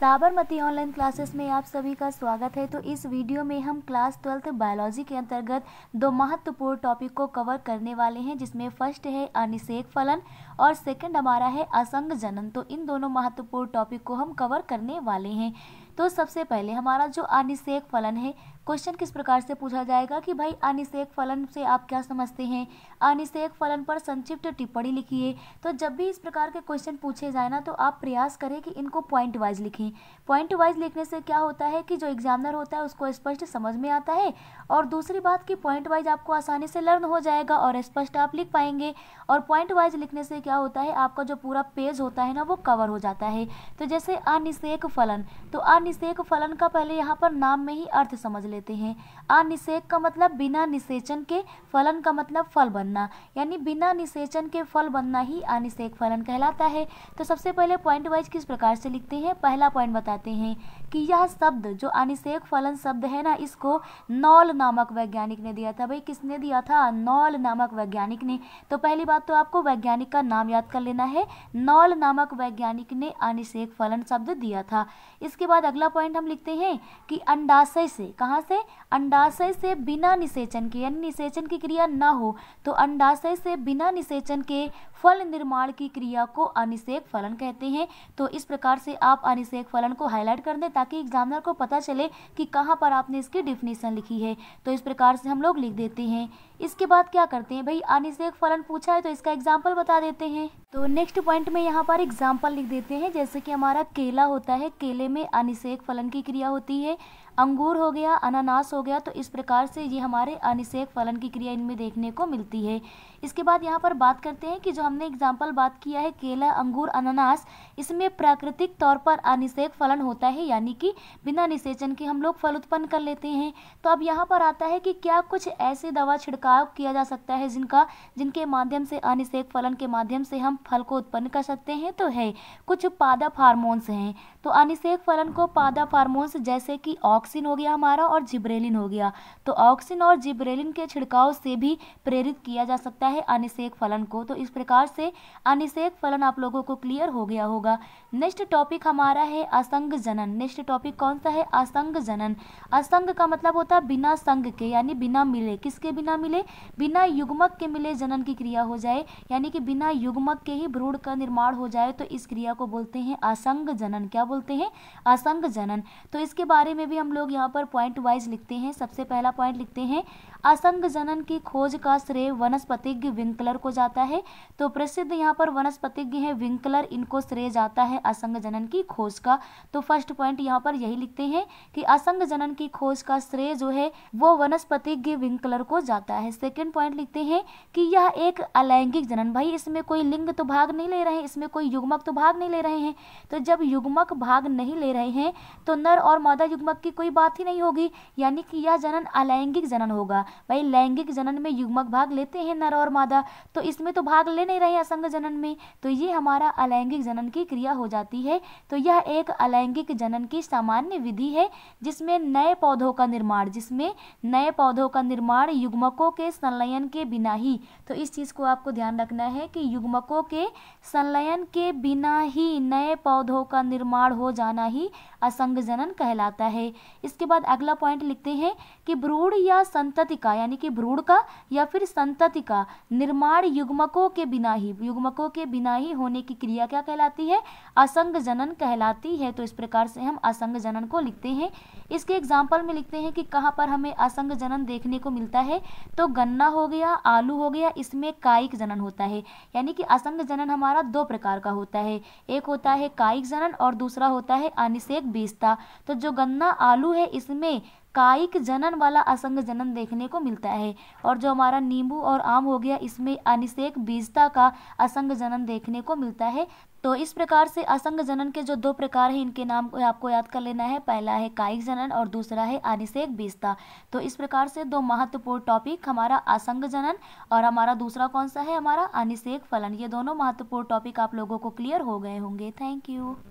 Sabarmati online classes में आप सभी का स्वागत है तो इस वीडियो में हम क्लास ट्वेल्थ बायोलॉजी के अंतर्गत दो महत्वपूर्ण टॉपिक को कवर करने वाले हैं जिसमें फर्स्ट है अनिषेक फलन और सेकंड हमारा है असंग जनन तो इन दोनों महत्वपूर्ण टॉपिक को हम कवर करने वाले हैं तो सबसे पहले हमारा जो अनिषेक फलन है क्वेश्चन किस प्रकार से पूछा जाएगा कि भाई अनिषेक फलन से आप क्या समझते हैं अनिषेक फलन पर संक्षिप्त टिप्पणी लिखिए तो जब भी इस प्रकार के क्वेश्चन पूछे जाए ना तो आप प्रयास करें कि इनको पॉइंट वाइज लिखें पॉइंट वाइज लिखने से क्या होता है कि जो एग्जामिनर होता है उसको स्पष्ट समझ में आता है और दूसरी बात कि पॉइंट वाइज आपको आसानी से लर्न हो जाएगा और स्पष्ट आप लिख पाएंगे और पॉइंट वाइज लिखने से क्या होता है आपका जो पूरा पेज होता है ना वो कवर हो जाता है तो जैसे अनिषेक फलन तो अनि अनिषेक फलन का पहले यहाँ पर नाम में ही अर्थ समझ लेते हैं अनिषेक का मतलब बिना निषेचन के फलन का मतलब फल बनना यानी बिना निषेचन के फल बनना ही अनिषेक फलन कहलाता है तो सबसे पहले पॉइंट वाइज किस प्रकार से लिखते हैं पहला पॉइंट बताते हैं कि यह शब्द जो अनिषेक फलन शब्द है ना इसको नॉल नामक वैज्ञानिक ने दिया था भाई किसने दिया था नॉल नामक वैज्ञानिक ने तो पहली बात तो आपको वैज्ञानिक का नाम याद कर लेना है नॉल नामक वैज्ञानिक ने अनिषेक फलन शब्द दिया था इसके बाद अगला पॉइंट हम लिखते हैं कि अंडाशय से कहाँ से अंडाशय से बिना निषेचन के यानी निषेचन की क्रिया ना हो तो अंडाशय से बिना निषेचन के फल निर्माण की क्रिया को अनिषेक फलन कहते हैं तो इस प्रकार से आप अनिषेक फलन को हाईलाइट कर दें ताकि एग्जामिनर को पता चले कि कहाँ पर आपने इसकी डिफिनीसन लिखी है तो इस प्रकार से हम लोग लिख देते हैं इसके बाद क्या करते हैं भाई आने से एक फलन पूछा है तो इसका एग्जाम्पल बता देते हैं तो नेक्स्ट पॉइंट में यहाँ पर एग्जाम्पल लिख देते हैं जैसे कि हमारा केला होता है केले में एक फलन की क्रिया होती है अंगूर हो गया अनानास हो गया तो इस प्रकार से ये हमारे अनिषेक फलन की क्रिया इनमें देखने को मिलती है इसके बाद यहाँ पर बात करते हैं कि जो हमने एग्जाम्पल बात किया है केला अंगूर अनानास इसमें प्राकृतिक तौर पर अनिषेक फलन होता है यानी कि बिना निषेचन के हम लोग फल उत्पन्न कर लेते हैं तो अब यहाँ पर आता है कि क्या कुछ ऐसे दवा छिड़का छिड़काव किया जा सकता है जिनका जिनके माध्यम से अनिषेक फलन के माध्यम से हम फल को उत्पन्न कर सकते हैं तो है कुछ पादप हार्मोन्स हैं तो अनिषेक फलन को पादप हार्मोन्स जैसे कि ऑक्सिन हो गया हमारा और जिब्रेलिन हो गया तो ऑक्सीन और जिब्रेलिन के छिड़काव से भी प्रेरित किया जा सकता है अनिषेक फलन को तो इस प्रकार से अनिषेक फलन आप लोगों को क्लियर हो गया होगा नेक्स्ट टॉपिक हमारा है असंग जनन नेक्स्ट टॉपिक कौन सा है असंग जनन असंग का मतलब होता है बिना संग के यानी बिना मिले किसके बिना मिले से बिना युग्मक के मिले जनन की क्रिया हो जाए यानी कि बिना युग्मक के ही भ्रूण का निर्माण हो जाए तो इस क्रिया को बोलते हैं असंग जनन क्या बोलते हैं असंग जनन तो इसके बारे में भी हम लोग यहाँ पर पॉइंट वाइज लिखते हैं सबसे पहला पॉइंट लिखते हैं असंग जनन की खोज का श्रेय वनस्पतिज्ञ विंकलर को जाता है तो प्रसिद्ध यहाँ पर वनस्पतिज्ञ है विंकलर इनको श्रेय जाता है असंग जनन की खोज का तो फर्स्ट पॉइंट यहाँ पर यही लिखते हैं कि असंग जनन की खोज का श्रेय जो है वो वनस्पतिज्ञ विंकलर को जाता है हैं सेकंड पॉइंट लिखते हैं कि यह एक अलैंगिक जनन भाई इसमें कोई लिंग तो भाग नहीं ले रहे हैं इसमें कोई युग्मक तो भाग नहीं ले रहे हैं तो जब युग्मक भाग नहीं ले रहे हैं तो नर और मादा युग्मक की कोई बात ही नहीं होगी यानी कि यह जनन अलैंगिक जनन होगा भाई लैंगिक जनन में युग्मक भाग लेते हैं नर और मादा तो इसमें तो भाग ले नहीं रहे असंग जनन में तो ये हमारा अलैंगिक जनन की क्रिया हो जाती है तो यह एक अलैंगिक जनन की सामान्य विधि है जिसमें नए पौधों का निर्माण जिसमें नए पौधों का निर्माण युग्मकों के संलयन के बिना ही तो इस चीज़ को आपको ध्यान रखना है कि युग्मकों के संलयन के बिना ही नए पौधों का निर्माण हो जाना ही असंग जनन कहलाता है इसके बाद अगला पॉइंट लिखते हैं कि भ्रूण या संतति का यानी कि भ्रूण का या फिर संतति का निर्माण युग्मकों के बिना ही युग्मकों के बिना ही होने की क्रिया क्या कहलाती है असंग जनन कहलाती है तो इस प्रकार से हम असंग जनन को लिखते हैं इसके एग्जाम्पल में लिखते हैं कि कहाँ पर हमें असंग जनन देखने को मिलता है तो गन्ना हो गया आलू हो गया इसमें कायिक जनन होता है यानी कि असंग जनन हमारा दो प्रकार का होता है एक होता है कायिक जनन और दूसरा होता है अनिषेक बीजता तो जो गन्ना आलू है इसमें कायिक जनन वाला असंग जनन देखने को मिलता है और जो हमारा नींबू और आम हो गया इसमें अनिषेक बीजता का असंग जनन देखने को मिलता है तो इस प्रकार से असंग जनन के जो दो प्रकार हैं इनके नाम को आपको याद कर लेना है पहला है कायिक जनन और दूसरा है अनिषेक बीजता तो इस प्रकार से दो महत्वपूर्ण टॉपिक हमारा असंग जनन और हमारा दूसरा कौन सा है हमारा अनिषेक फलन ये दोनों महत्वपूर्ण टॉपिक आप लोगों को क्लियर हो गए होंगे थैंक यू